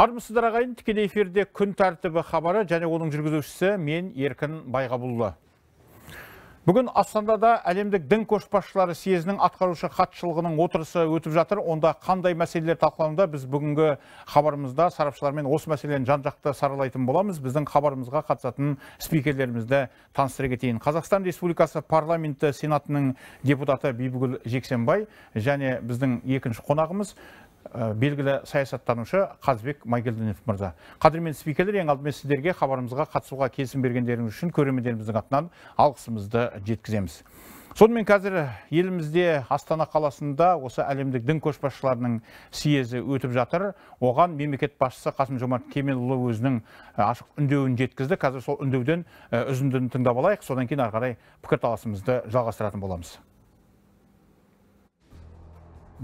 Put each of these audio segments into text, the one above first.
армысыздар ағайын тікелей эфирде күн тәртібі хабары және оның жүргізушісі мен еркін байғабұлы бүгін астанада әлемдік дін көшбасшылары съезінің атқарушы хатшылығының отырысы өтіп жатыр онда қандай мәселелер талқылануда біз бүгінгі хабарымызда сарапшылармен осы мәселені жан жақты саралайтын боламыз біздің хабарымызға қатысатын спикерлерімізді таныстыра кетейін қазақстан республикасы парламенті сенатының депутаты бибігүл жексенбай және біздің екінші қонағымыз Э, белгілі саясаттанушы қазбек майгелдинов мырза қадірмен спикерлер ең алдымен сіздерге хабарымызға қатысуға келісім бергендеріңіз үшін көрермендеріміздің атынан алғысымызды жеткіземіз сонымен қазір елімізде астана қаласында осы әлемдік дін көшбасшыларының съезі өтіп жатыр оған мемлекет басшысы қасым жомарт кемелұлы өзінің э, ашық үндеуін жеткізді қазір сол үндеуден э, үзіндіні тыңдап алайық содан кейін ары қарай пікірталасымызды жалғастыратын боламыз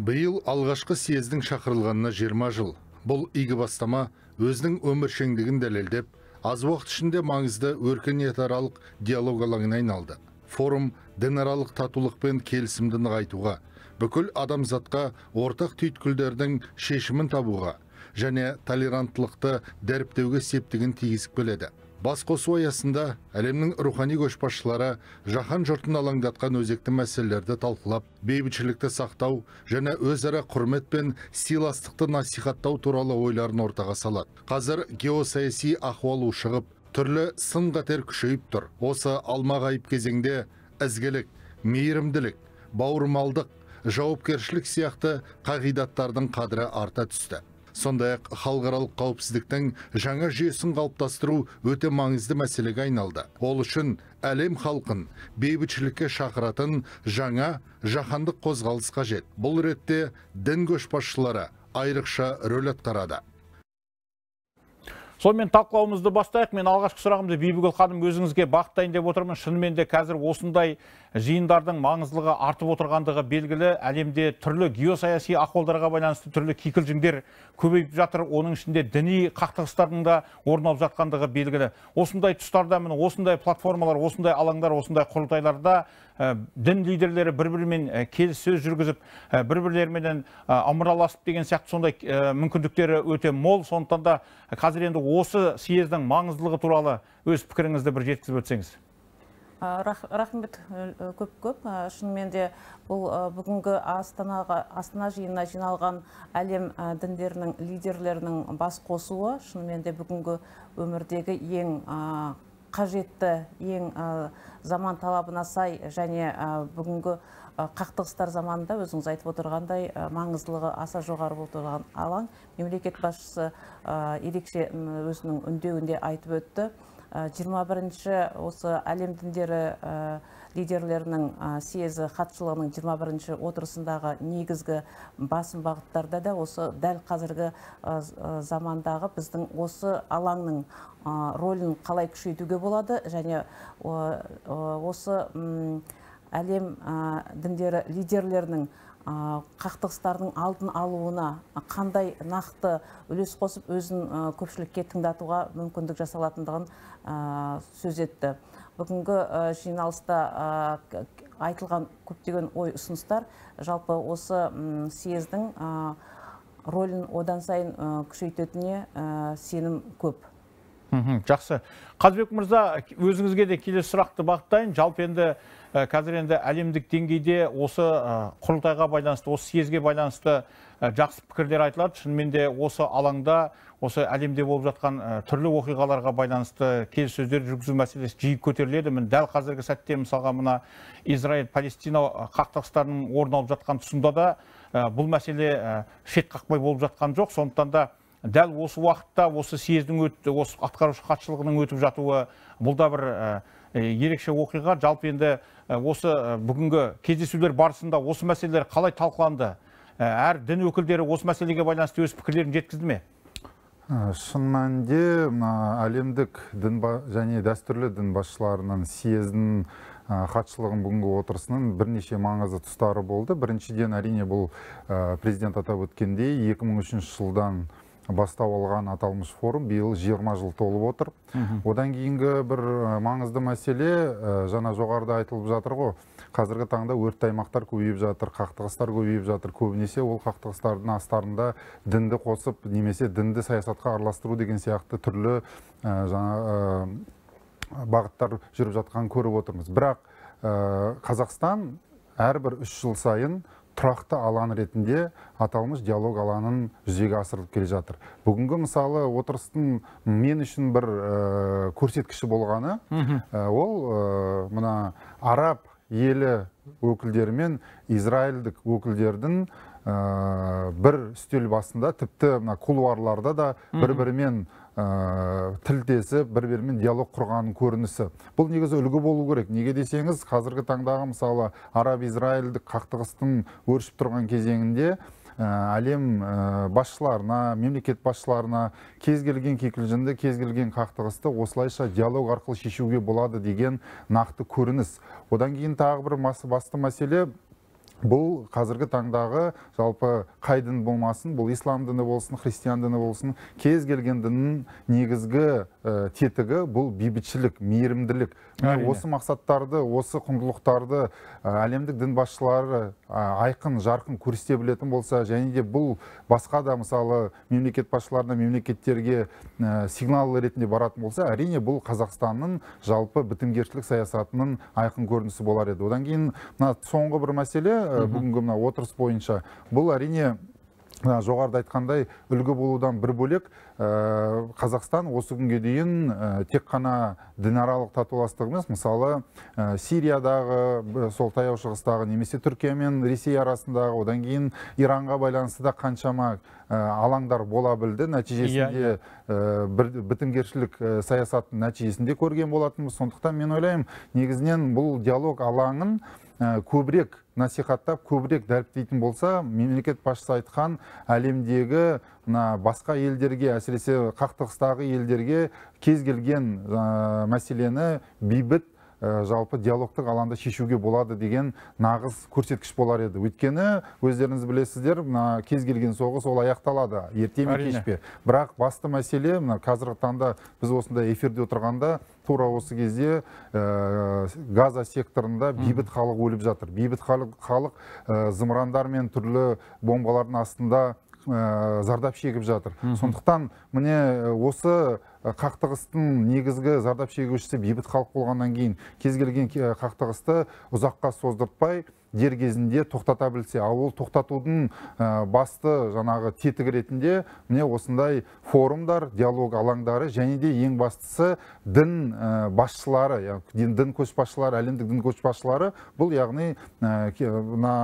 биыл алғашқы съездің шақырылғанына 20 жыл бұл игі бастама өзінің өміршеңдігін дәлелдеп аз уақыт ішінде маңызды өркениетаралық диалог алаңына айналды форум дінаралық татулық пен келісімді нығайтуға бүкіл адамзатқа ортақ түйткілдердің шешімін табуға және толеранттылықты дәріптеуге септігін тигізіп келеді басқосу аясында әлемнің рухани көшбасшылары жаһан жұртын алаңдатқан өзекті мәселелерді талқылап бейбітшілікті сақтау және өзара құрмет пен сыйластықты насихаттау туралы ойларын ортаға салады қазір геосаяси ахуал ушығып түрлі сын қатер күшейіп тұр осы алмағайып кезеңде ізгілік мейірімділік бауырмалдық жауапкершілік сияқты қағидаттардың қадірі арта түсті сондай ақ халықаралық қауіпсіздіктің жаңа жүйесін қалыптастыру өте маңызды мәселеге айналды ол үшін әлем халқын бейбітшілікке шақыратын жаңа жаһандық қозғалыс қажет бұл ретте дін көшбасшылары айрықша рөл атқарады сонымен талқылауымызды бастайық мен алғашқы сұрағымды бибігүл ханым өзіңізге бағыттайын деп отырмын шынымен де қазір осындай жиындардың маңыздылығы артып отырғандығы белгілі әлемде түрлі геосаяси ахуалдарға байланысты түрлі кикілжіңдер көбейіп жатыр оның ішінде діни қақтығыстардың да орын алып жатқандығы белгілі осындай тұстарда міне осындай платформалар осындай алаңдар осындай құрылтайларда ә, дін лидерлері бір бірімен ә, келіссөз жүргізіп ә, бір бірлеріменен ә, ымыраласып деген сияқты сондай ә, мүмкіндіктері өте мол сондықтан да ә, қазір енді осы съездің маңыздылығы туралы өз пікіріңізді бір жеткізіп өтсеңіз рахмет э, э, көп көп шынымен де бұл э, бүгінгі астанаға астана жиынына жиналған әлем діндерінің лидерлерінің бас қосуы шынымен де бүгінгі өмірдегі ең қажетті ең заман талабына сай және бүгінгі қақтығыстар заманында өзіңіз айтып отырғандай маңыздылығы аса жоғары болып тұрған алаң мемлекет басшысы ерекше өзінің үндеуінде айтып өтті Э, жиырма бірінші осы әлем діндері э, лидерлерінің э, съезі хатшылығының 21-ші отырысындағы негізгі басым бағыттарда да осы дәл қазіргі замандағы біздің осы алаңның рөлін қалай күшейтуге болады және осы әлем діндері лидерлерінің қақтығыстардың алдын алуына қандай нақты үлес қосып өзін көпшілікке тыңдатуға мүмкіндік жасалатындығын сөз етті бүгінгі жиналыста айтылған көптеген ой ұсыныстар жалпы осы съездің рөлін одан сайын күшейтетініне сенім көп жақсы қазбек мырза өзіңізге де келес сұрақты бақыттайын, жалпы енді э, қазір енді әлемдік деңгейде осы э, құрылтайға байланысты осы съезге байланысты э, жақсы пікірлер айтылады шынымен де осы алаңда осы әлемде болып жатқан түрлі оқиғаларға байланысты сөздер жүргізу мәселесі жиі көтеріледі мен дәл қазіргі сәтте мысалға мына израиль палестина қақтығыстарының орын жатқан тұсында да бұл мәселе шет қақпай болып жатқан жоқ сондықтан да дәл осы уақытта осы съездің өтті осы атқарушы хатшылығының өтіп жатуы бұл да бір ерекше оқиға жалпы енді осы бүгінгі кездесулер барысында осы мәселелер қалай талқыланды әр дін өкілдері осы мәселеге байланысты өз пікірлерін жеткізді ме шын мәнінде әлемдік дін және дәстүрлі дін басшыларының съездің хатшылығының бүгінгі отырысының бірнеше маңызды тұстары болды біріншіден әрине бұл президент атап өткендей 2003 жылдан бастау алған аталмыш форум биыл 20 жыл толып отыр одан кейінгі бір маңызды мәселе жаңа жоғарыда айтылып жатыр ғой қазіргі таңда өрт аймақтар көбейіп жатыр қақтығыстар көбейіп жатыр көбінесе ол қақтығыстардың астарында дінді қосып немесе дінді саясатқа араластыру деген сияқты түрлі жаңа бағыттар жүріп жатқанын көріп отырмыз бірақ қазақстан әрбір үш жыл сайын тұрақты алаң ретінде аталмыш диалог алаңын жүзеге асырылып келе жатыр бүгінгі мысалы отырыстың мен үшін бір ә, көрсеткіші болғаны э, ол ә, мына араб елі өкілдері мен израильдік өкілдердің бір үстел басында тіпті мына кулуарларда да бір бірімен ә, э, тілдесі бір бірімен диалог құрғанын көрінісі бұл негізі үлгі болу керек неге десеңіз қазіргі таңдағы мысалы араб израильдік қақтығыстың өршіп тұрған кезеңінде э, әлем э, басшыларына мемлекет басшыларына кез келген кикілжінді кез келген қақтығысты осылайша диалог арқылы шешуге болады деген нақты көрініс одан кейін тағы бір басты мәселе бұл қазіргі таңдағы жалпы қай дін болмасын бұл ислам діні болсын христиан діні болсын кез келген діннің негізгі тетігі бұл бейбітшілік мейірімділік осы мақсаттарды осы құндылықтарды әлемдік дін басшылары айқын жарқын көрсете білетін болса және де бұл басқа да мысалы мемлекет басшыларына мемлекеттерге ә, сигнал ретінде баратын болса әрине бұл қазақстанның жалпы бітімгершілік саясатының айқын көрінісі болар еді одан кейін мына соңғы бір мәселе Э, бүгінгі мына отырыс бойынша бұл әрине жоғарыда айтқандай үлгі болудан бір бөлек э, қазақстан осы күнге дейін э, тек қана дінаралық татуластық емес мысалы сириядағы сол таяу шығыстағы немесе түркия мен ресей арасындағы одан кейін иранға байланысты да қаншама алаңдар бола білді нәтижесінде иә, бір бітімгершілік саясатының нәтижесінде көрген болатынбыз сондықтан мен ойлаймын негізінен бұл диалог алаңын Э, көбірек насихаттап көбірек дәріптейтін болса мемлекет басшысы айтқан әлемдегі мына басқа елдерге әсіресе қақтығыстағы елдерге кез келген ә, мәселені бейбіт э, жалпы диалогтық алаңда шешуге болады деген нағыз көрсеткіш болар еді өйткені өздеріңіз білесіздер мына кез келген соғыс ол аяқталады ерте ме кеш пе бірақ басты мәселе мына қазіргі таңда біз осында эфирде отырғанда тура осы кезде ә, газа секторында бейбіт халық өліп жатыр бейбіт халық, халық ә, зымырандар мен түрлі бомбалардың астында э, зардап шегіп жатыр сондықтан міне осы қақтығыстың негізгі зардап шегушісі бейбіт халық болғаннан кейін кез келген қақтығысты ұзаққа создыртпай дер кезінде тоқтата білсе ал ол тоқтатудың э, басты жаңағы тетігі ретінде міне осындай форумдар диалог алаңдары және де ең бастысы дін э, басшылары яғни дін көшбасшылары әлемдік дін көшбасшылары бұл яғни э, мына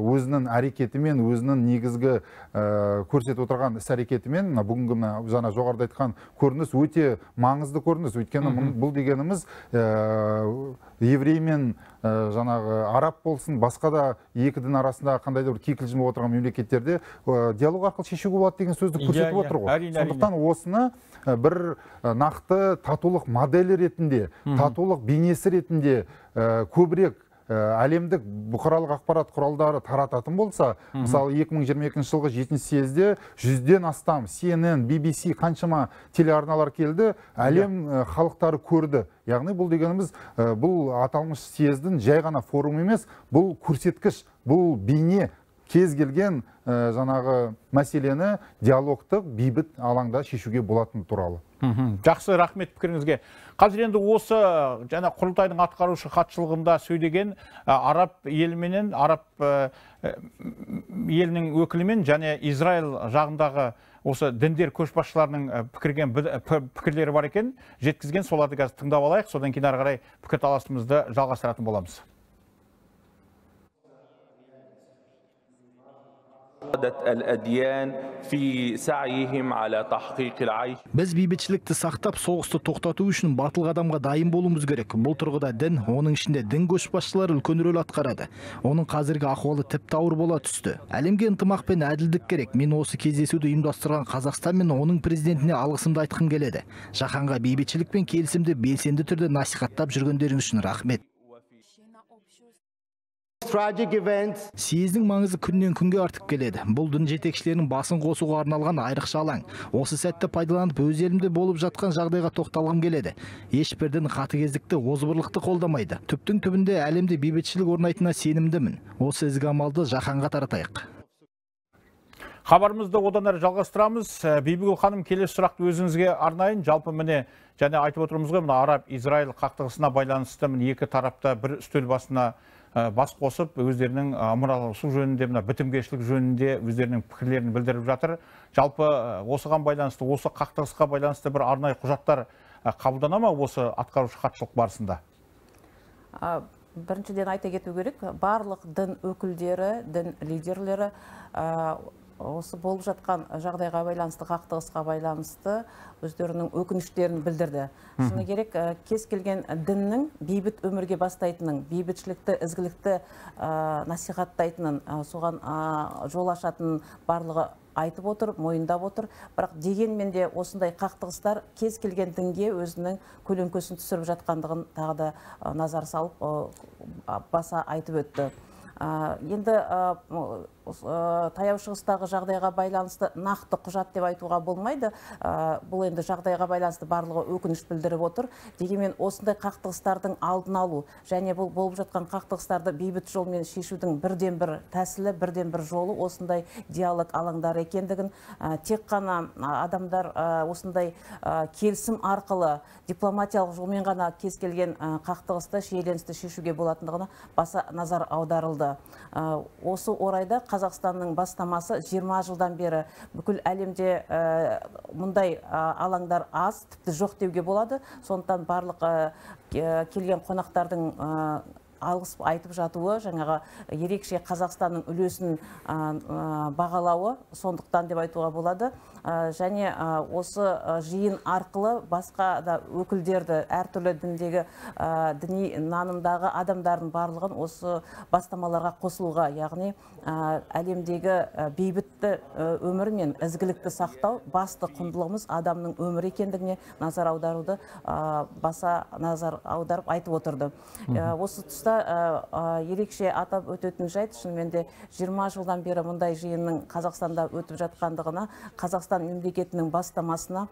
өзінің әрекетімен өзінің негізгі көрсетіп отырған іс әрекетімен мына бүгінгі мына жаңа жоғарыда айтқан көрініс өте маңызды көрініс өйткені бұл дегеніміз еврей мен жаңағы араб болсын басқа да екі дін арасында қандай да бір кикілжің отырған мемлекеттерде диалог арқылы шешуге болады деген сөзді иә, көрсетіп иә. отыр ғой сондықтан осыны бір нақты татулық моделі ретінде татулық бейнесі ретінде көбірек Э, әлемдік бұқаралық ақпарат құралдары тарататын болса мысалы 2022 жылғы жетінші съезде жүзден астам CNN, BBC қаншама телеарналар келді әлем э, халықтары көрді яғни бұл дегеніміз э, бұл аталмыш съездің жай ғана форум емес бұл көрсеткіш бұл бейне кез келген ә, жаңағы мәселені диалогтық бейбіт алаңда шешуге болатыны туралы жақсы рахмет пікіріңізге қазір енді осы жаңа құрылтайдың атқарушы хатшылығында сөйлеген араб елменен араб елінің өкілімен және израиль жағындағы осы діндер көшбасшыларының пікірген пікірлері бар екен жеткізген соларды қазір тыңдап алайық содан кейін ары қарай пікірталасымызды жалғастыратын боламыз біз бейбітшілікті сақтап соғысты тоқтату үшін батыл қадамға дайын болуымыз керек бұл тұрғыда дін оның ішінде дін көшбасшылары үлкен рөл атқарады оның қазіргі ахуалы тіпті ауыр бола түсті әлемге ынтымақ пен әділдік керек мен осы кездесуді ұйымдастырған қазақстан мен оның президентіне алғысымды айтқым келеді жаһанға бейбітшілік пен келісімді белсенді түрде насихаттап жүргендеріңіз үшін рахмет съездің маңызы күннен күнге артып келеді бұл дін жетекшілерінің басын қосуға арналған айрықша алаң осы сәтті пайдаланып өз елімде болып жатқан жағдайға тоқталғым келеді ешбір дін қатыгездікті озбырлықты қолдамайды түптің түбінде әлемде бейбітшілік орнайтынына сенімдімін осы ізгі амалды жаһанға таратайық хабарымызды одан әрі жалғастырамыз э, бибігүл ханым келесі сұрақты өзіңізге арнайын жалпы міне және айтып отырмыз ғой мына араб израиль қақтығысына байланысты міне екі тарапта бір үстел басына Э, бас қосып өздерінің э, су жөнінде мына бітімгершілік жөнінде өздерінің пікірлерін білдіріп жатыр жалпы э, осыған байланысты осы қақтығысқа байланысты бір арнайы құжаттар қабылдана ма осы атқарушы хатшылық барысында біріншіден айта кету керек барлық дін өкілдері дін лидерлері осы болып жатқан жағдайға байланысты қақтығысқа байланысты өздерінің өкініштерін білдірді шыны керек ә, кез келген діннің бейбіт өмірге бастайтынын бейбітшілікті ізгілікті ә, насихаттайтынын соған жол ашатынын барлығы айтып отыр мойындап отыр бірақ дегенмен де осындай қақтығыстар кез келген дінге өзінің көлеңкесін түсіріп жатқандығын тағы да назар салып баса айтып өтті енді Э, таяу шығыстағы жағдайға байланысты нақты құжат деп айтуға болмайды э, бұл енді жағдайға байланысты барлығы өкініш білдіріп отыр дегенмен осындай қақтығыстардың алдын алу және бұл болып жатқан қақтығыстарды бейбіт жолмен шешудің бірден бір тәсілі бірден бір жолы осындай диалог алаңдары екендігін э, тек қана адамдар осындай келісім арқылы дипломатиялық жолмен ғана кез келген қақтығысты шиеленісті шешуге болатындығына баса назар аударылды осы орайда қазақстанның бастамасы 20 жылдан бері бүкіл әлемде э, мұндай алаңдар аз тіпті жоқ деуге болады сондықтан барлық э, келген қонақтардың э, алғыс айтып жатуы жаңағы ерекше қазақстанның үлесін бағалауы сондықтан деп айтуға болады Э, және э, осы э, жиын арқылы басқа да өкілдерді әртүрлі діндегі діни нанымдағы адамдардың барлығын осы бастамаларға қосылуға яғни әлемдегі бейбітті өмір мен ізгілікті сақтау басты құндылығымыз адамның өмірі екендігіне назар аударуды баса назар аударып айтып отырды осы тұста ерекше атап өтетін жайт шынымен де жиырма жылдан бері мұндай жиынның қазақстанда өтіп жатқандығына қазақстан Қазақстан мемлекетінің бастамасына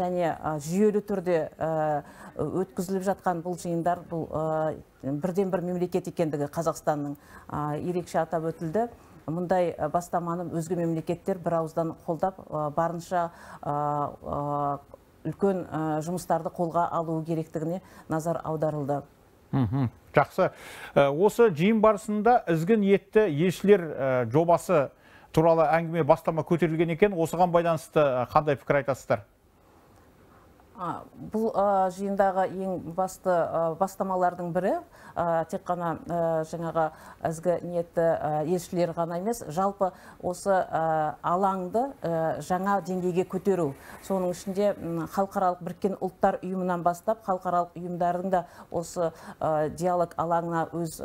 және жүйелі түрде өткізіліп жатқан бұл жиындар бұл бірден бір мемлекет екендігі Қазақстанның ерекше атап өтілді мұндай бастаманы өзге мемлекеттер бір ауыздан қолдап барынша үлкен жұмыстарды қолға алуы керектігіне назар аударылды жақсы э, осы жиын барысында ізгі ниетті елшілер э, жобасы туралы әңгіме бастама көтерілген екен осыған байланысты э, қандай пікір айтасыздар бұл жиындағы ең басты бастамалардың бірі тек қана жаңаға ізгі ниетті елшілер ғана емес жалпы осы алаңды жаңа деңгейге көтеру соның ішінде халықаралық біркен ұлттар ұйымынан бастап халықаралық ұйымдардың да осы диалог алаңына өз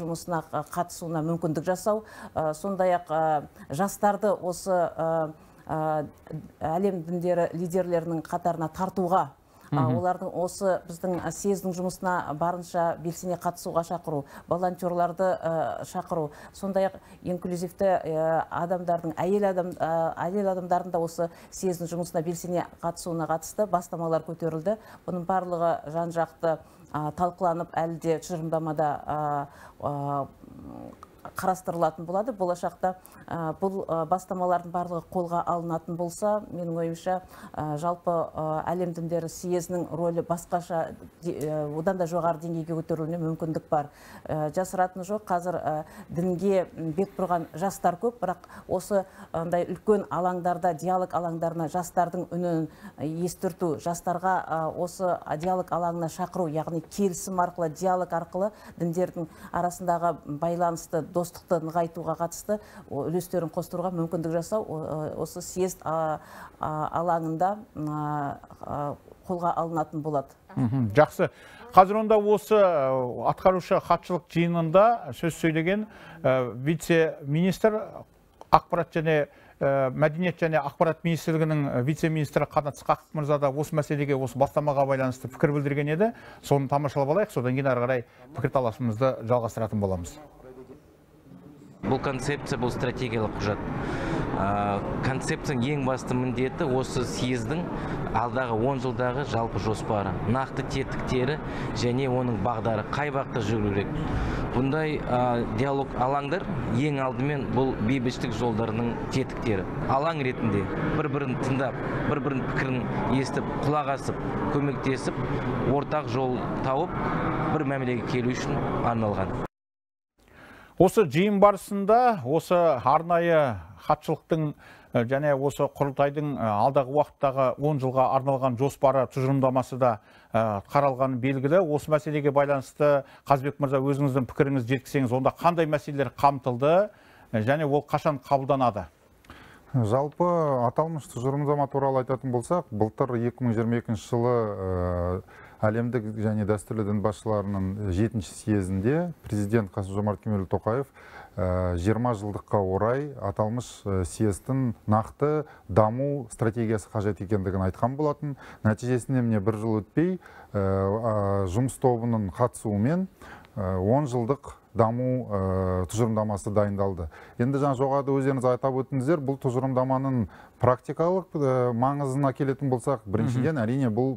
жұмысына қатысуына мүмкіндік жасау сондай ақ жастарды осы әлем діндері лидерлерінің қатарына тартуға олардың осы біздің съездің жұмысына барынша белсене қатысуға шақыру волонтерларды шақыру сондай ақ инклюзивті адамдардың әйел адам әйел адамдардың да осы съездің жұмысына белсене қатысуына қатысты бастамалар көтерілді бұның барлығы жан жақты талқыланып әлі де тұжырымдамада қарастырылатын болады болашақта бұл бастамалардың барлығы қолға алынатын болса менің ойымша жалпы әлем діндері съезінің рөлі басқаша одан да жоғары деңгейге көтерілуіне мүмкіндік бар Жасыратын жоқ қазір дінге бет бұрған жастар көп бірақ осы үлкен алаңдарда диалог алаңдарына жастардың үнін естірту жастарға осы диалог алаңына шақыру яғни келісім арқылы диалог арқылы діндердің арасындағы байланысты достықты нығайтуға қатысты үлестерін қостыруға мүмкіндік жасау осы съезд алаңында қолға алынатын болады жақсы қазір онда осы атқарушы хатшылық жиынында сөз сөйлеген э, вице министр ақпарат және э, мәдениет және ақпарат министрлігінің э, вице министрі қанат ысқақов мырза да осы мәселеге осы бастамаға байланысты пікір білдірген еді соны тамашалап алайық содан кейін ары қарай пікірталасымызды жалғастыратын боламыз бұл концепция бұл стратегиялық құжат ә, концепцияның ең басты міндеті осы съездің алдағы 10 жылдағы жалпы жоспары нақты тетіктері және оның бағдары қай бағытта жүру керек бұндай диалог алаңдар ең алдымен бұл бейбітшілік жолдарының тетіктері алаң ретінде бір бірін тыңдап бір бірінің пікірін естіп құлақ асып көмектесіп ортақ жол тауып бір мәмілеге келу үшін арналған Осы жиын барысында осы арнайы хатшылықтың және осы құрылтайдың алдағы уақыттағы 10 жылға арналған жоспары тұжырымдамасы да қаралғаны белгілі. Осы мәселеге байланысты Қазбек мырза өзіңіздің пікіріңіз жеткізсеңіз, онда қандай мәселелер қамтылды және ол қашан қабылданады? Жалпы аталмыш тұжырымдама туралы айтатын болсақ, былтыр 2022 жылы әлемдік және дәстүрлі дін басшыларының э, жетінші съезінде президент қасым жомарт кемелұлы тоқаев э, жиырма жылдыққа орай аталмыш э, съездің нақты даму стратегиясы қажет екендігін айтқан болатын нәтижесінде міне бір жыл өтпей жұмыс тобының қатысуымен он жылдық даму ә, тұжырымдамасы дайындалды енді жаңа жоғарыда өздеріңіз айтап өттіңіздер бұл тұжырымдаманың практикалық ә, маңызына келетін болсақ біріншіден әрине бұл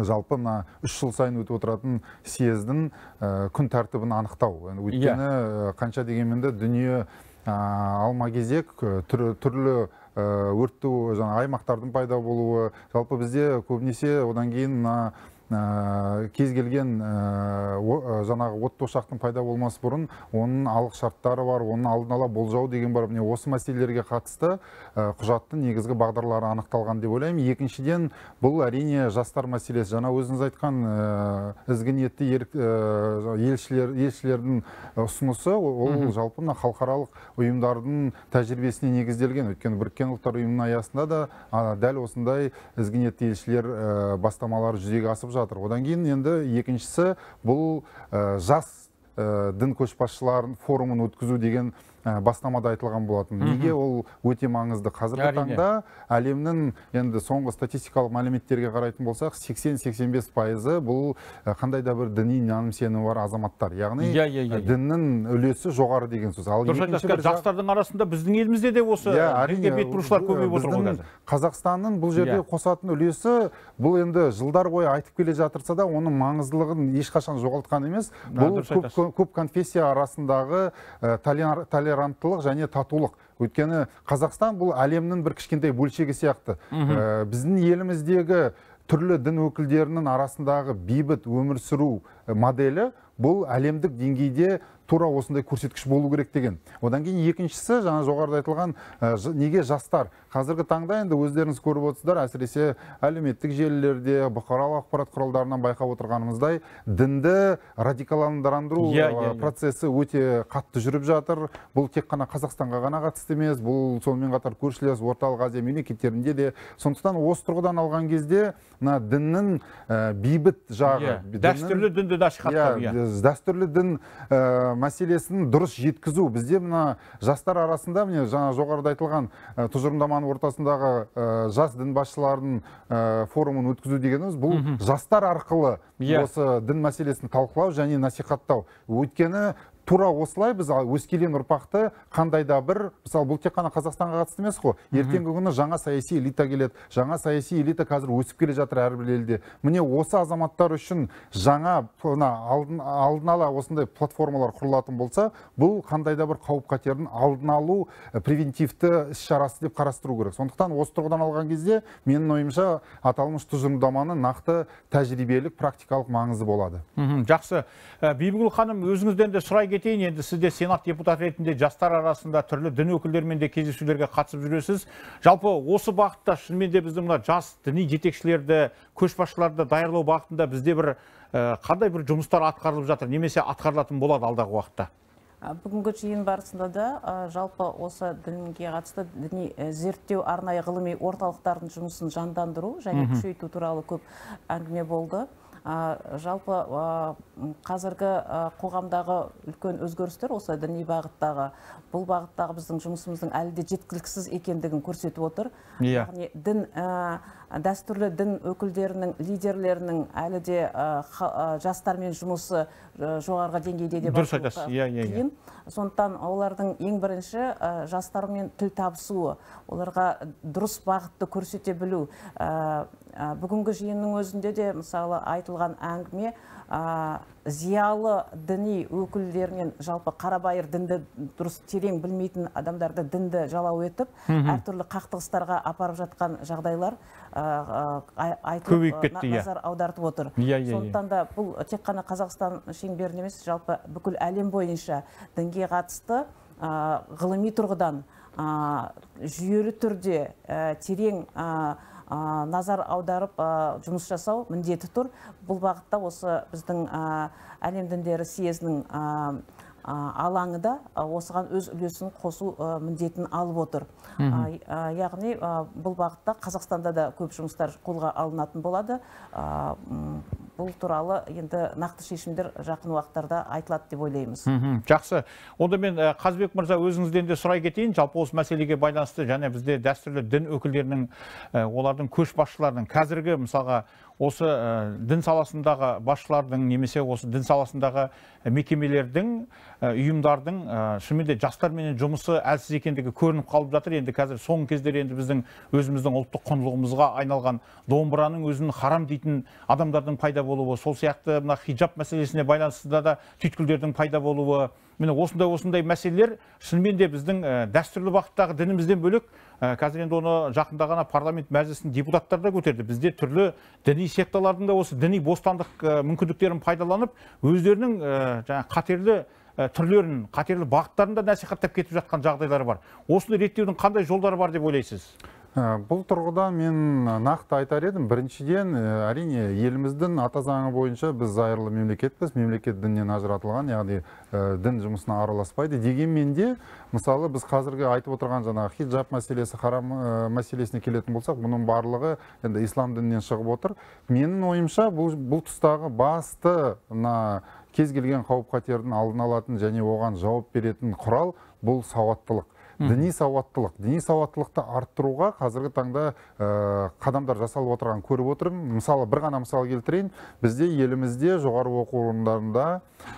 жалпы мына үш жыл сайын өтіп отыратын съездің э, күн тәртібін анықтау иә. өйткені э, қанша дегенмен де дүние э, алма кезек түрлі өртті жаңағы аймақтардың пайда болуы жалпы бізде көбінесе одан кейін мына Э, кез келген э, э, жаңағы отты ошақтың пайда болмас бұрын оның алық шарттары бар оның алдын ала болжау деген бар міне осы мәселелерге қатысты құжаттың негізгі бағдарлары анықталған деп ойлаймын екіншіден бұл әрине жастар мәселесі жаңа өзіңіз айтқан ізгі ниетті елшілер елшілердің ұсынысы ол жалпы мына халықаралық ұйымдардың тәжірибесіне негізделген өйткені біріккен ұлттар ұйымының аясында да дәл осындай ізгі ниетті елшілер бастамалары жүзеге асып жатыр жатыр одан кейін енді екіншісі бұл э, жас э, дін көшбасшыларын форумын өткізу деген Ә, бастамада айтылған болатын неге ол өте маңызды қазіргі таңда әлемнің енді соңғы статистикалық мәліметтерге қарайтын болсақ 80-85 пайызы бұл ә, қандай да бір діни наным сенімі бар азаматтар яғни иә иә, иә, ә, иә діннің үлесі жоғары деген сөз ал дұрыс арасында біздің елімізде де осы иә әрине бет бұрушылар көбейіп отыр ғой қазір қазақстанның бұл жерде иә. қосатын үлесі бұл енді жылдар бойы айтып келе жатырса да оның маңыздылығын ешқашан жоғалтқан емес бұл көп конфессия арасындағы толеранттылық және татулық өйткені қазақстан бұл әлемнің бір кішкентай бөлшегі сияқты ә, біздің еліміздегі түрлі дін өкілдерінің арасындағы бейбіт өмір сүру ә, моделі бұл әлемдік деңгейде тура осындай көрсеткіш болу керек деген одан кейін екіншісі жаңа жоғарыда айтылған ә, неге жастар қазіргі таңда енді өздеріңіз көріп отырсыздар әсіресе әлеуметтік желілерде бұқаралық ақпарат құралдарынан байқап отырғанымыздай дінді радикаландырандыру yeah, yeah, yeah. процесі өте қатты жүріп жатыр бұл тек қана қазақстанға ғана қатысты емес бұл сонымен қатар көршілес орталық азия мемлекеттерінде де сондықтан осы тұрғыдан алған кезде мына діннің ә, бейбіт жағы иә, дәстүрлі дінді насихаттау иә, иә. дәстүрлі дін мәселесін дұрыс жеткізу бізде мына жастар арасында міне жаңа жоғарыда айтылған тұжырымдаманың ортасындағы жас дін басшыларының форумын өткізу дегеніміз бұл жастар арқылы yeah. Иә. осы дін мәселесін талқылау және насихаттау өйткені тура осылай біз өскелең ұрпақты қандай да бір мысалы бұл тек қана қазақстанға қатысты емес қой ертеңгі күні жаңа саяси элита келеді жаңа саяси элита қазір өсіп келе жатыр әрбір елде міне осы азаматтар үшін жаңа мына алдын, алдын ала осындай платформалар құрылатын болса бұл қандай да бір қауіп қатердің алдын алу э, превентивті іс шарасы деп қарастыру керек сондықтан осы тұрғыдан алған кезде менің ойымша аталмыш тұжырымдаманы нақты тәжірибелік практикалық маңызы болады жақсы э, бибігүл ханым өзіңізден де сұрай кетейін енді сізде сенат депутаты ретінде жастар арасында түрлі дін өкілдерімен де кездесулерге қатысып жүресіз жалпы осы бағытта шынымен де біздің мына жас діни жетекшілерді көшбасшыларды даярлау бағытында бізде бір қандай бір жұмыстар атқарылып жатыр немесе атқарылатын болады алдағы уақытта бүгінгі жиын барысында да жалпы осы дінге қатысты діни зерттеу арнайы ғылыми орталықтардың жұмысын жандандыру және күшейту туралы көп әңгіме болды жалпы қазіргі қоғамдағы үлкен өзгерістер осы діни бағыттағы бұл бағыттағы біздің жұмысымыздың әлі де жеткіліксіз екендігін көрсетіп отыр иә дін дәстүрлі дін өкілдерінің лидерлерінің әлі де жастармен жұмысы жоғарғы деңгейде де дұрыс айтасыз иә иә сондықтан олардың ең бірінші жастармен тіл табысуы оларға дұрыс бағытты көрсете білу бүгінгі жиынның өзінде де мысалы айтылған әңгіме ә, зиялы діни өкілдерінен жалпы қарабайыр дінді дұрыс терең білмейтін адамдарды дінді жалау етіп әртүрлі қақтығыстарға апарып жатқан жағдайлар ә, айтылып көбейіп кетті иә. назар аудартып отыр иә, иә, иә. да бұл тек қана қазақстан шеңберінде емес жалпы бүкіл әлем бойынша дінге қатысты ғылыми тұрғыдан жүйелі түрде терең Э, назар аударып э, жұмыс жасау міндеті тұр бұл бағытта осы біздің э, әлем діндері съезінің алаңы да осыған өз үлесін қосу міндетін алып отыр яғни бұл бағытта қазақстанда да көп жұмыстар қолға алынатын болады бұл туралы енді нақты шешімдер жақын уақыттарда айтылады деп ойлаймыз жақсы онда мен э, қазбек мырза өзіңізден де сұрай кетейін жалпы осы мәселеге байланысты және бізде дәстүрлі дін өкілдерінің э, олардың көшбасшыларының қазіргі мысалға осы э, дін саласындағы басшылардың немесе осы дін саласындағы мекемелердің ұйымдардың шынымен де жастарменен жұмысы әлсіз екендігі көрініп қалып жатыр енді қазір соңғы кездері енді біздің өзіміздің ұлттық құндылығымызға айналған домбыраның өзін харам дейтін адамдардың пайда пайда болуы сол сияқты мына хиджаб мәселесіне байланысты да түйткілдердің пайда болуы міне осындай осындай мәселелер шынымен де біздің дәстүрлі бағыттағы дінімізден бөлек қазір енді оны жақында ғана парламент мәжілісінің депутаттары да көтерді бізде түрлі діни секталардың да осы діни бостандық мүмкіндіктерін пайдаланып өздерінің ә, қатерлі түрлерін қатерлі бағыттарын да насихаттап кетіп жатқан жағдайлар бар осыны реттеудің қандай жолдары бар деп ойлайсыз Э, бұл тұрғыда мен э, нақты айтар едім біріншіден э, әрине еліміздің ата бойынша біз зайырлы мемлекетпіз мемлекет діннен ажыратылған яғни дін жұмысына араласпайды дегенмен де мысалы біз қазіргі айтып отырған жаңағы хиджаб мәселесі харам мәселесіне келетін болсақ бұның барлығы енді ислам дінінен шығып отыр менің ойымша бұл, бұл тұстағы басты мына кез келген қауіп қатердің алдын алатын және оған жауап беретін құрал бұл сауаттылық діни сауаттылық діни сауаттылықты арттыруға қазіргі таңда э, қадамдар жасалып отырғанын көріп отырмын мысалы бір ғана мысал келтірейін бізде елімізде жоғары оқу орындарында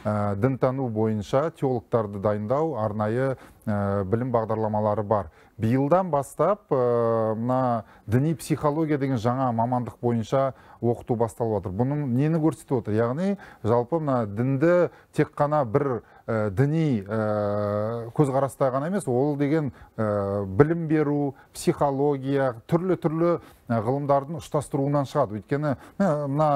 ә, дінтану бойынша теологтарды дайындау арнайы ә, білім бағдарламалары бар биылдан бастап мына діни психология деген жаңа мамандық бойынша оқыту басталып жатыр бұның нені көрсетіп отыр яғни жалпы мына дінді тек қана бір ә, діни ә, э, көзқараста ғана емес ол деген ә, білім беру психология түрлі түрлі ғылымдардың ұштастыруынан шығады өйткені мына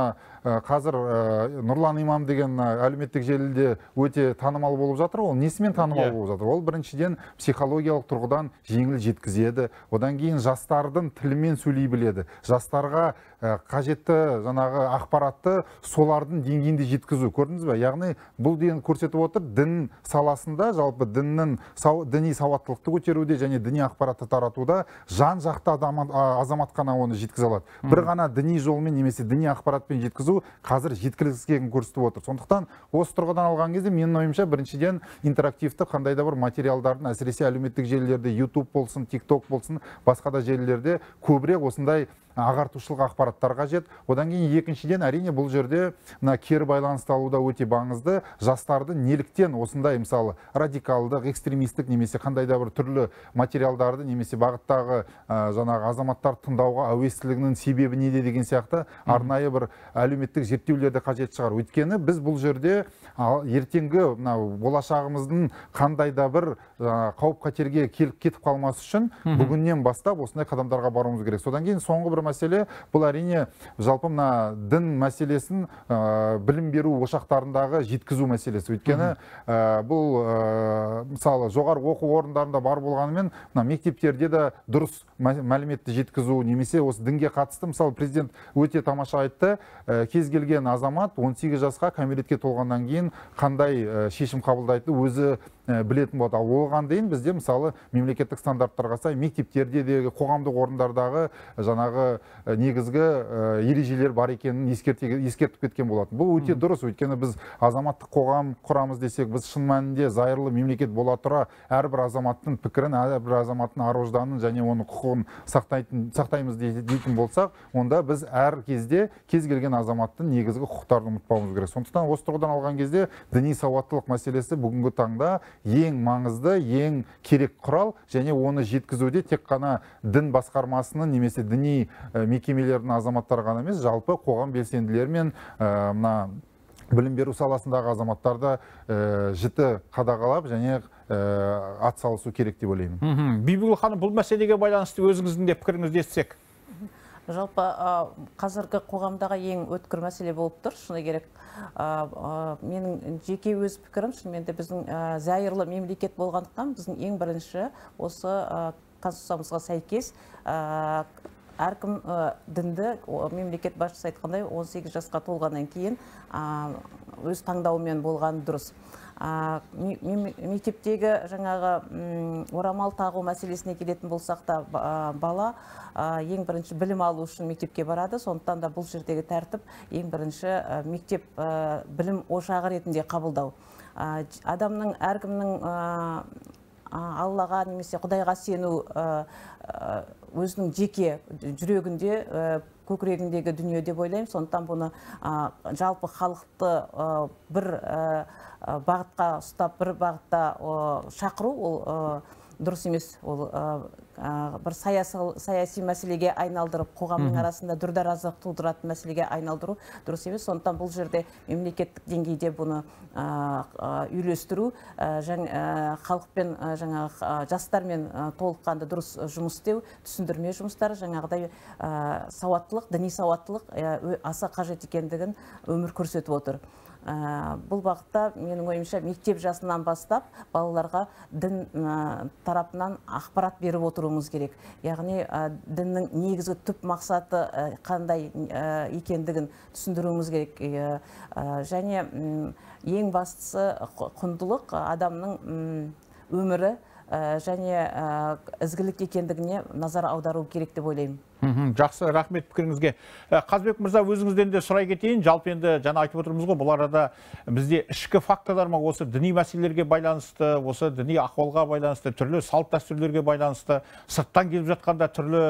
Э, қазір ә, нұрлан имам деген э, әлеуметтік желіде өте танымал болып жатыр ол несімен танымал иә. болып жатыр ол біріншіден психологиялық тұрғыдан жеңіл жеткізеді одан кейін жастардың тілімен сөйлей біледі жастарға ә, қажетті жаңағы ақпаратты солардың деңгейінде жеткізу көрдіңіз бе яғни бұл деген көрсетіп отыр дін саласында жалпы діннің сау, діни сауаттылықты көтеруде және діни ақпаратты таратуда жан жақты адам, азамат қана оны жеткізе алады бір ғана діни жолмен немесе діни ақпаратпен жеткізу қазір жеткіліксіздігін көрсетіп отыр сондықтан осы тұрғыдан алған кезде менің ойымша біріншіден интерактивті қандай да бір материалдардың әсіресе әлеуметтік желілерде ютуб болсын тикток болсын басқа да желілерде көбірек осындай ағартушылық ақпараттар қажет одан кейін екіншіден әрине бұл жерде мына кері байланысты алу өте маңызды жастарды неліктен осындай мысалы радикалдық экстремистік немесе қандай да бір түрлі материалдарды немесе бағыттағы ә, жаңағы азаматтарды тыңдауға әуестілігінің себебі неде деген сияқты арнайы бір әлеуметтік зерттеулерді қажет шығар өйткені біз бұл жерде ертеңгі мына болашағымыздың қандай да бір қауіп қатерге келіп кетіп қалмас үшін бүгіннен бастап осындай қадамдарға баруымыз керек содан кейін соңғы бір мәселе бұл әрине жалпы мына дін мәселесін ә, білім беру ошақтарындағы жеткізу мәселесі өйткені ә, бұл ә, мысалы жоғары оқу орындарында бар болғанымен мына мектептерде де дұрыс мәліметті жеткізу немесе осы дінге қатысты мысалы президент өте тамаша айтты кез келген азамат 18 жасқа кәмелетке толғаннан кейін қандай шешім қабылдайтыны өзі білетін болады ал оған дейін бізде мысалы мемлекеттік стандарттарға сай мектептерде де қоғамдық орындардағы жаңағы негізгі ережелер бар екенін ескертіп кеткен болатын бұл өте дұрыс өйткені біз азаматтық қоғам құрамыз десек біз шын мәнінде зайырлы мемлекет бола тұра әрбір азаматтың пікірін әрбір азаматтың ар ожданын және оның құқығын сақтайтын сақтаймыз дейтін болсақ онда біз әр кезде кез келген азаматтың негізгі құқықтарын ұмытпауымыз керек сондықтан осы тұрғыдан алған кезде діни сауаттылық мәселесі бүгінгі таңда ең маңызды ең керек құрал және оны жеткізуде тек қана дін басқармасының немесе діни э, мекемелердің азаматтары ғана емес жалпы қоғам белсенділері мен э, мына білім беру саласындағы азаматтарды ә, э, жіті қадағалап және ә, атсалысу керек деп ойлаймын бибігүл ханым бұл мәселеге байланысты өзіңіздің де пікіріңізді естісек жалпы қазіргі қоғамдағы ең өткір мәселе болып тұр шыны керек менің жеке өз пікірім шынымен де біздің зәйірлі мемлекет болғандықтан біздің ең бірінші осы конституциямызға сәйкес әркім дінді мемлекет басшысы айтқандай 18 жасқа толғаннан кейін өз таңдауымен болған дұрыс мектептегі жаңағы орамал тағу мәселесіне келетін болсақ та бала ең бірінші білім алу үшін мектепке барады сондықтан да бұл жердегі тәртіп ең бірінші мектеп білім ошағы ретінде қабылдау адамның әркімнің аллаға немесе құдайға сену Э, өзінің жеке э, жүрегінде э, көкірегіндегі дүние деп ойлаймын сондықтан бұны жалпы халықты бір бағытқа ұстап бір бағытта шақыру ол дұрыс емес ол бір саяси мәселеге айналдырып қоғамның арасында дүрдараздық тудыратын мәселеге айналдыру дұрыс емес сондықтан бұл жерде мемлекеттік деңгейде бұны үйлестіру халықпен жаңағы жастармен толыққанды дұрыс жұмыс істеу түсіндірме жұмыстары жаңағыдай сауаттылық діни сауаттылық аса қажет екендігін өмір көрсетіп отыр Ә, бұл бағытта менің ойымша мектеп жасынан бастап балаларға дін ә, тарапынан ақпарат беріп отыруымыз керек яғни ә, діннің негізгі түп мақсаты қандай екендігін түсіндіруіміз керек және ең бастысы құндылық адамның өмірі Э, және э, ізгілік екендігіне назар аудару керек деп ойлаймын жақсы рахмет пікіріңізге э, қазбек мырза өзіңізден де сұрай кетейін жалпы енді жаңа айтып отырмыз ғой бұл арада бізде ішкі факторлар ма осы діни мәселелерге байланысты осы діни ахуалға байланысты түрлі салт дәстүрлерге байланысты сырттан келіп жатқанда түрлі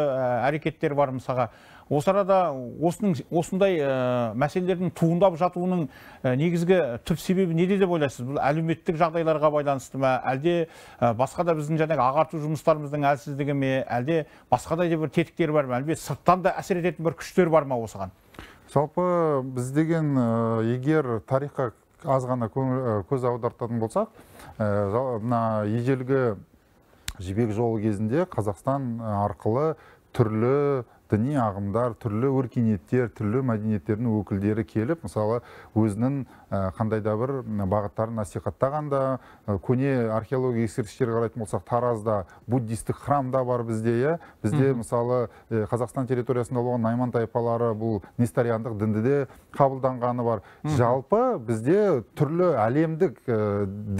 әрекеттер бар мысалға осы арада осының, осындай ә, мәселелердің туындап жатуының э, негізгі түп себебі неде деп ойлайсыз бұл әлеуметтік жағдайларға байланысты ма әлде ә, басқа да біздің жаңағы ағарту жұмыстарымыздың әлсіздігі ме әлде басқа да бір тетіктер бар ма әлде сырттан да әсер ететін бір күштер бар ма осыған жалпы біз деген егер тарихқа аз ғана көз аудартатын болсақ мына ежелгі жібек жолы кезінде қазақстан арқылы түрлі діни ағымдар түрлі өркениеттер түрлі мәдениеттердің өкілдері келіп мысалы өзінің Ә, қандай да бір бағыттарын насихаттағанда көне археология ескерткіштерге қарайтын болсақ таразда буддистік храм да бар бізде иә бізде мысалы қазақстан территориясында болған найман тайпалары бұл Нестариандық дінді де қабылданғаны бар жалпы бізде түрлі әлемдік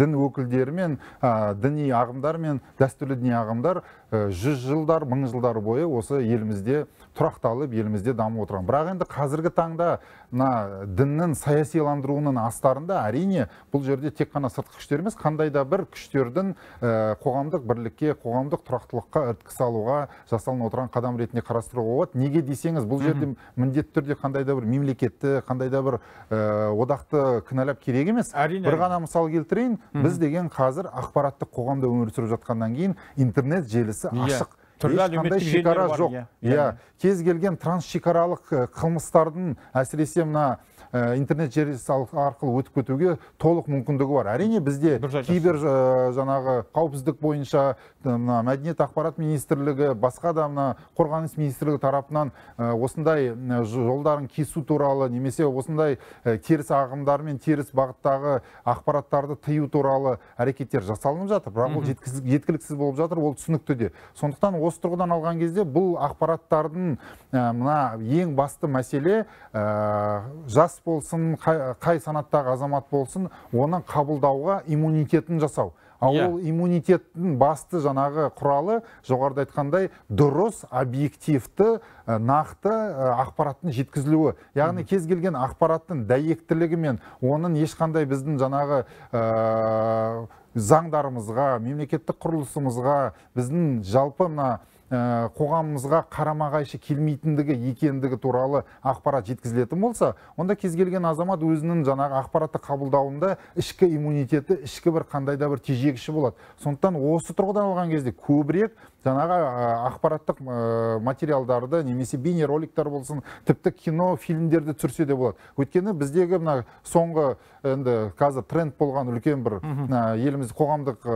дін өкілдері мен діни ағымдар мен дәстүрлі діни ағымдар жүз жылдар мың жылдар бойы осы елімізде тұрақталып елімізде дамып отырған бірақ енді қазіргі таңда мына діннің саясиландыруының астарында әрине бұл жерде тек қана сыртқы күштер емес қандай да бір күштердің э, қоғамдық бірлікке қоғамдық тұрақтылыққа ірткі салуға жасалынып отырған қадам ретінде қарастыруға болады неге десеңіз бұл жерде міндетті түрде қандай да бір мемлекетті қандай да бір э, одақты кінәлап керек емес әрине бір ғана мысал келтірейін біз деген қазір ақпараттық қоғамда өмір сүріп жатқаннан кейін интернет желісі иә. ашық түрлі ешқандай шекара жоқ иә, иә кез келген трансшекаралық қылмыстардың әсіресе мына интернет желісі арқылы өтіп кетуге толық мүмкіндігі бар әрине бізде кибер э, жаңағы қауіпсіздік бойынша мына мәдениет ақпарат министрлігі басқа да мына қорғаныс министрлігі тарапынан э, осындай жолдарын кесу туралы немесе осындай э, теріс ағымдар мен теріс бағыттағы ақпараттарды тыю туралы әрекеттер жасалынып жатыр бірақ ол жеткіліксіз болып жатыр ол түсінікті де сондықтан осы тұрғыдан алған кезде бұл ақпараттардың мына ең басты мәселе жас болсын қай, санаттағы азамат болсын оның қабылдауға иммунитетін жасау ал иә. ол иммунитеттің басты жаңағы құралы жоғарыда айтқандай дұрыс объективті нақты ақпараттың жеткізілуі яғни кез келген ақпараттың дәйектілігі мен оның ешқандай біздің жанағы заңдарымызға мемлекеттік құрылысымызға біздің жалпы Ә, қоғамымызға қарама қайшы келмейтіндігі екендігі туралы ақпарат жеткізілетін болса онда кез келген азамат өзінің жаңағы ақпаратты қабылдауында ішкі иммунитеті ішкі бір қандай да бір тежегіші болады сондықтан осы тұрғыдан алған кезде көбірек жаңағы ә, ақпараттық ә, материалдарды немесе бейнероликтер болсын тіпті кино фильмдерді түсірсе де болады өйткені біздегі мына соңғы енді қазір тренд болған үлкен бір еліміз қоғамдық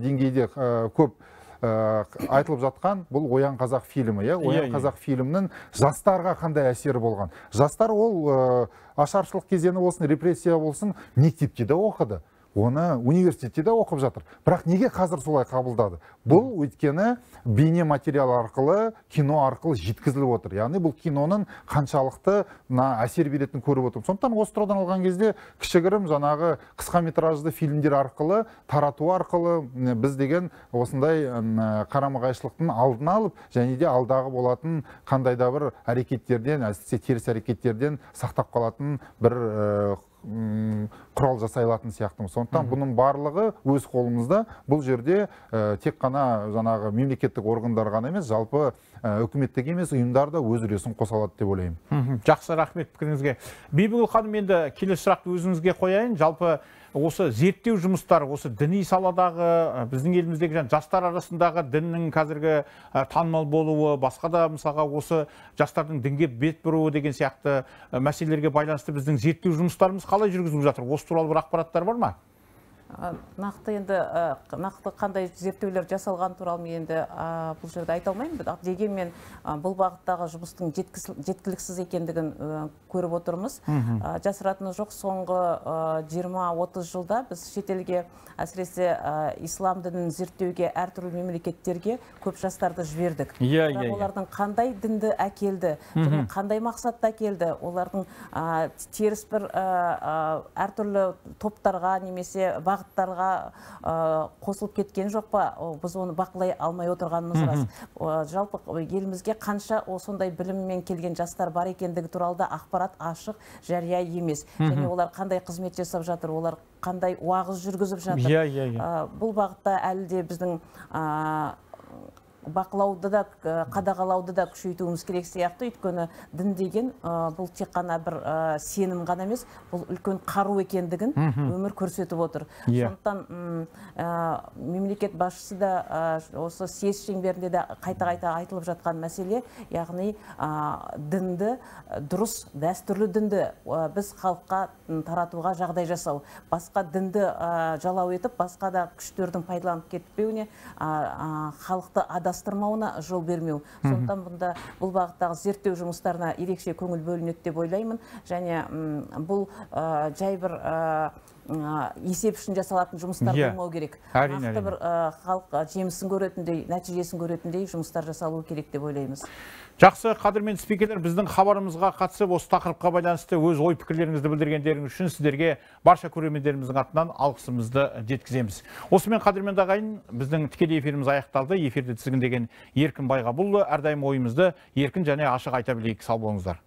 деңгейде көп Э, айтылып жатқан бұл оян қазақ фильмі иә, иә оян иә. қазақ фильмінің жастарға қандай әсері болған жастар ол э, ашаршылық кезеңі болсын репрессия болсын мектепте де оқыды оны университетте де оқып жатыр бірақ неге қазір солай қабылдады бұл өйткені бейне материал арқылы кино арқылы жеткізіліп отыр яғни бұл киноның қаншалықты мына әсер беретінін көріп отырмыз сондықтан осы тұрғыдан алған кезде кішігірім жаңағы қысқаметражды фильмдер арқылы тарату арқылы біз деген осындай қарама қайшылықтың алдын алып және де алдағы болатын қандай да бір әрекеттерден әсіресе теріс әрекеттерден сақтап қалатын бір құрал жасай алатын сияқтымыз сондықтан бұның барлығы өз қолымызда бұл жерде э, тек қана жаңағы мемлекеттік органдар ғана емес жалпы э, үкіметтік емес ұйымдар да өз үлесін қоса алады деп ойлаймын жақсы рахмет пікіріңізге бибігүл ханым енді келесі сұрақты өзіңізге қояйын жалпы осы зерттеу жұмыстары осы діни саладағы біздің еліміздегі жастар арасындағы діннің қазіргі танымал болуы басқа да мысалға осы жастардың дінге бет бұруы деген сияқты мәселелерге байланысты біздің зерттеу жұмыстарымыз қалай жүргізіліп жатыр осы туралы бір ақпараттар бар ма нақты енді нақты қандай зерттеулер жасалған туралы мен енді бұл жерде айта алмаймын бірақ дегенмен бұл бағыттағы жұмыстың жеткіліксіз екендігін көріп отырмыз жасыратыны жоқ соңғы 20-30 жылда біз шетелге әсіресе ислам дінін зерттеуге әртүрлі мемлекеттерге көп жастарды жібердік иә yeah, иә, иә. олардың қандай дінді әкелді қандай мақсатта әкелді олардың теріс бір әртүрлі топтарға немесе бағыттарға қосылып кеткен жоқ па біз оны бақылай алмай отырғанымыз рас жалпы елімізге қанша сондай біліммен келген жастар бар екендігі туралы да ақпарат ашық жария емес және олар қандай қызмет жасап жатыр олар қандай уағыз жүргізіп жатыр иә, иә, иә. бұл бағытта әлі де біздің бақылауды да э, қадағалауды да күшейтуіміз керек сияқты өйткені дін деген э, бұл тек қана бір э, сенім ғана емес бұл үлкен қару екендігін өмір көрсетіп отыр yeah. Иә. сондықтан мемлекет басшысы да осы съезд шеңберінде де қайта қайта айтылып жатқан мәселе яғни ә, дінді дұрыс дәстүрлі дінді біз халыққа таратуға жағдай жасау басқа дінді жалау етіп басқа да күштердің пайдаланып кетпеуіне халықты ада адастырмауына жол бермеу сондықтан бұнда бұл бағыттағы зерттеу жұмыстарына ерекше көңіл бөлінеді деп ойлаймын және бұл жай бір есеп үшін жасалатын жұмыстар иә. болмау керек әрине нақты бір халық жемісін көретіндей нәтижесін көретіндей жұмыстар жасалуы керек деп ойлаймыз жақсы қадірменді спикерлер біздің хабарымызға қатысып осы тақырыпқа байланысты өз ой пікірлеріңізді білдіргендеріңіз үшін сіздерге барша көрермендеріміздің атынан алғысымызды жеткіземіз осымен қадірменді ағайын біздің тікелей эфиріміз аяқталды эфирді тізгіндеген еркін байғабұлұлы әрдайым ойымызды еркін және ашық айта білейік сау болыңыздар